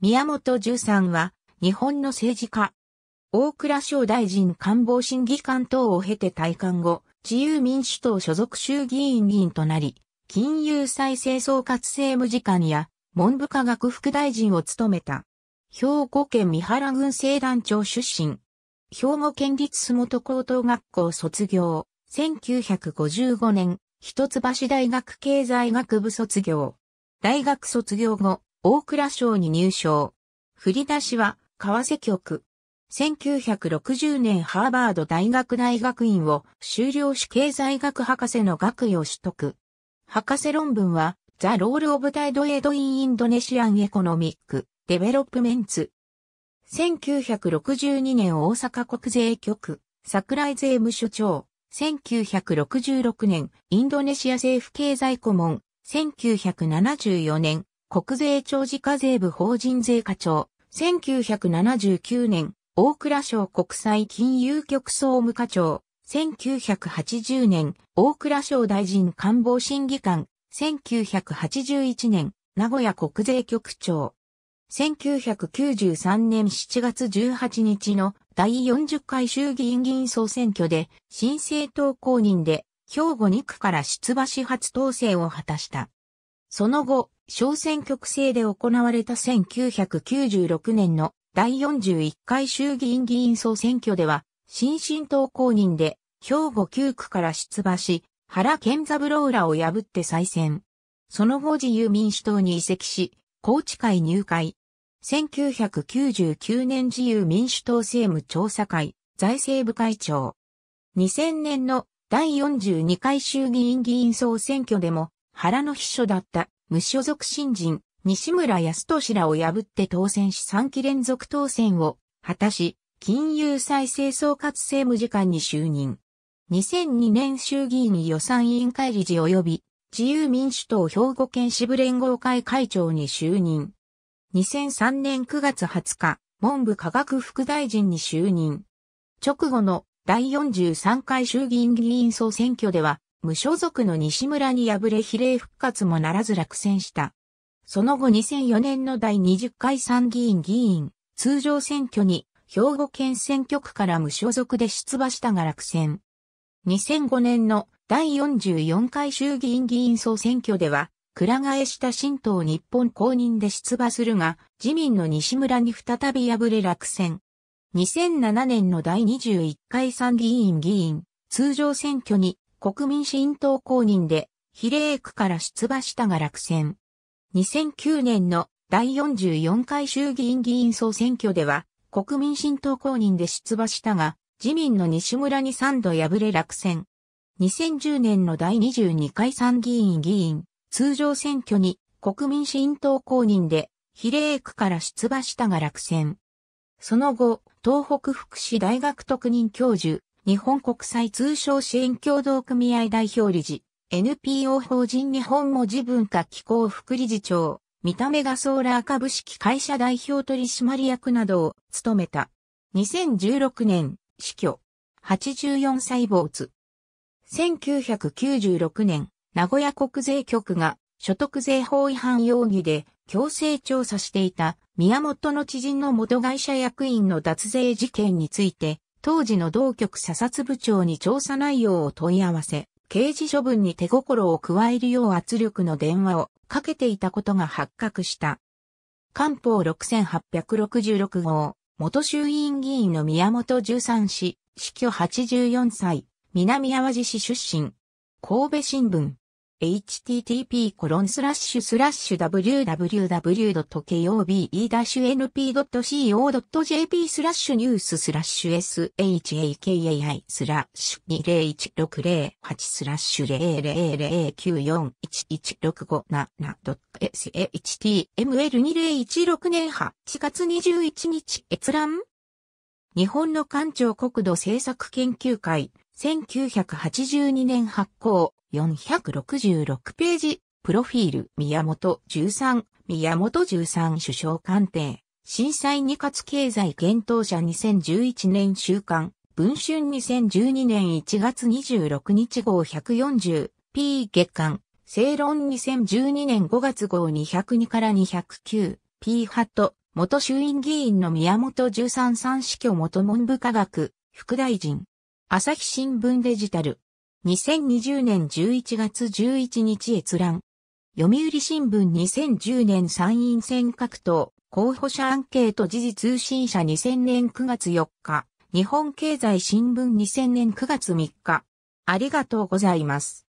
宮本十三は、日本の政治家。大倉省大臣官房審議官等を経て退官後、自由民主党所属衆議院議員となり、金融再生総括政務次官や文部科学副大臣を務めた。兵庫県三原郡政団長出身。兵庫県立洲本高等学校卒業。1955年、一橋大学経済学部卒業。大学卒業後、大倉省に入省。振り出しは、川瀬局。1960年ハーバード大学大学院を修了し経済学博士の学位を取得。博士論文は、ザ・ロール・オブ・タイド・エイド・イン・インドネシアン・エコノミック・デベロップメンツ。1962年大阪国税局、桜井税務署長。1966年、インドネシア政府経済顧問。1974年、国税庁自家税部法人税課長、1979年、大倉省国際金融局総務課長、1980年、大倉省大臣官房審議官、1981年、名古屋国税局長。1993年7月18日の第40回衆議院議員総選挙で、新政党公認で、兵庫2区から出馬し初当選を果たした。その後、小選挙区制で行われた1996年の第41回衆議院議員総選挙では、新進党公認で兵庫9区から出馬し、原健三郎らを破って再選。その後自由民主党に移籍し、高知会入会。1999年自由民主党政務調査会、財政部会長。2000年の第42回衆議院議員総選挙でも、原の秘書だった無所属新人、西村康俊らを破って当選し3期連続当選を果たし、金融再生総括政務次官に就任。2002年衆議院予算委員会理事及び自由民主党兵庫県支部連合会会長に就任。2003年9月20日、文部科学副大臣に就任。直後の第43回衆議院議員総選挙では無所属の西村に敗れ比例復活もならず落選した。その後2004年の第20回参議院議員、通常選挙に兵庫県選挙区から無所属で出馬したが落選。2005年の第44回衆議院議員総選挙では、倉替えした新党日本公認で出馬するが、自民の西村に再び敗れ落選。2007年の第21回参議院議員、通常選挙に国民新党公認で比例区から出馬したが落選。2009年の第44回衆議院議員総選挙では国民新党公認で出馬したが自民の西村に3度敗れ落選。2010年の第22回参議院議員通常選挙に国民新党公認で比例区から出馬したが落選。その後、東北福祉大学特任教授、日本国際通商支援協同組合代表理事、NPO 法人日本文字文化機構副理事長、見た目がソーラー株式会社代表取締役などを務めた。2016年、死去。84歳没。1996年、名古屋国税局が所得税法違反容疑で強制調査していた宮本の知人の元会社役員の脱税事件について当時の同局査察部長に調査内容を問い合わせ、刑事処分に手心を加えるよう圧力の電話をかけていたことが発覚した。官報6866号、元衆院議員の宮本13氏、死去84歳、南淡路市出身。神戸新聞。http://www.kobe-np.co.jp コロンススララッッシシュュスラッシュニューススラッシュ shakai スラッシュ201608スラッシュ00094116577 s h t m l 2 0 1 6年8月21日閲覧日本の官庁国土政策研究会、1982年発行、466ページ、プロフィール、宮本13、宮本13首相官邸、震災二括経済検討者2011年週刊、文春2012年1月26日号 140P 月刊、正論2012年5月号202から 209P ハット、元衆院議員の宮本十三三死去元文部科学、副大臣。朝日新聞デジタル。2020年11月11日閲覧。読売新聞2010年参院選各党、候補者アンケート時事通信社2000年9月4日、日本経済新聞2000年9月3日。ありがとうございます。